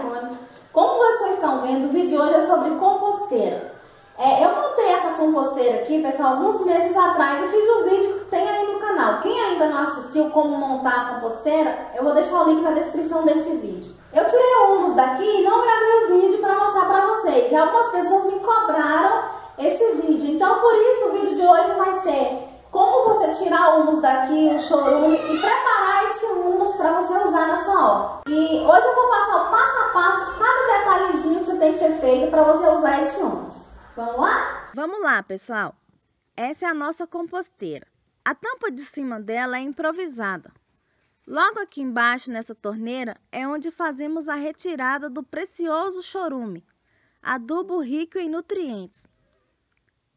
Simone. Como vocês estão vendo, o vídeo de hoje é sobre composteira. É, eu montei essa composteira aqui, pessoal, alguns meses atrás. Eu fiz um vídeo que tem aí no canal. Quem ainda não assistiu como montar a composteira, eu vou deixar o link na descrição deste vídeo. Eu tirei alguns daqui e não gravei o vídeo para mostrar para vocês. E algumas pessoas me cobraram esse vídeo. Então, por isso, o vídeo de hoje vai ser como você tirar humus daqui, o chorume, e preparar esse humus para você usar na sua horta. E hoje eu vou passar o feito para você usar esse ônibus. Vamos lá? Vamos lá, pessoal. Essa é a nossa composteira. A tampa de cima dela é improvisada. Logo aqui embaixo, nessa torneira, é onde fazemos a retirada do precioso chorume, adubo rico em nutrientes.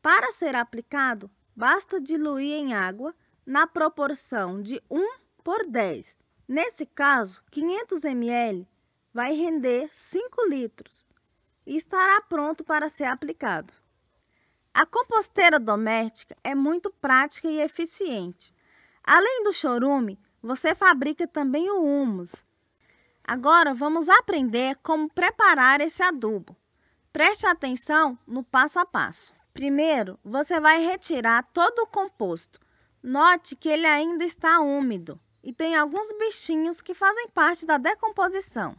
Para ser aplicado, basta diluir em água na proporção de 1 por 10. Nesse caso, 500 ml vai render 5 litros e estará pronto para ser aplicado. A composteira doméstica é muito prática e eficiente. Além do chorume, você fabrica também o humus. Agora vamos aprender como preparar esse adubo. Preste atenção no passo a passo. Primeiro, você vai retirar todo o composto. Note que ele ainda está úmido e tem alguns bichinhos que fazem parte da decomposição.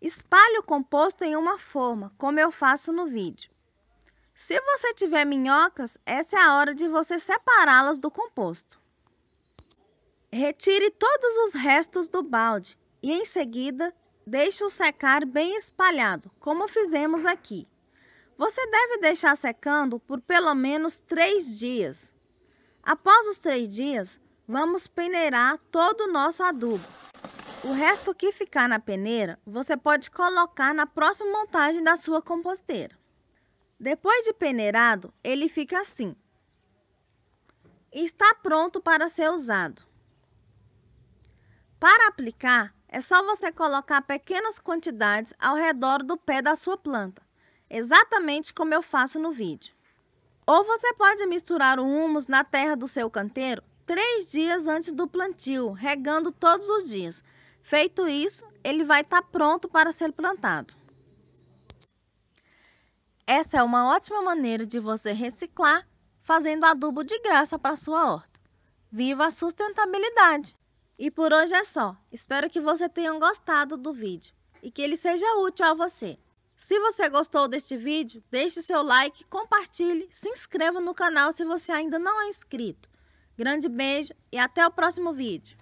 Espalhe o composto em uma forma, como eu faço no vídeo. Se você tiver minhocas, essa é a hora de você separá-las do composto. Retire todos os restos do balde e em seguida deixe-o secar bem espalhado, como fizemos aqui. Você deve deixar secando por pelo menos três dias. Após os três dias, vamos peneirar todo o nosso adubo. O resto que ficar na peneira, você pode colocar na próxima montagem da sua composteira. Depois de peneirado, ele fica assim. Está pronto para ser usado. Para aplicar, é só você colocar pequenas quantidades ao redor do pé da sua planta, exatamente como eu faço no vídeo. Ou você pode misturar o humus na terra do seu canteiro três dias antes do plantio, regando todos os dias, Feito isso, ele vai estar tá pronto para ser plantado. Essa é uma ótima maneira de você reciclar, fazendo adubo de graça para sua horta. Viva a sustentabilidade! E por hoje é só. Espero que você tenha gostado do vídeo e que ele seja útil a você. Se você gostou deste vídeo, deixe seu like, compartilhe, se inscreva no canal se você ainda não é inscrito. Grande beijo e até o próximo vídeo.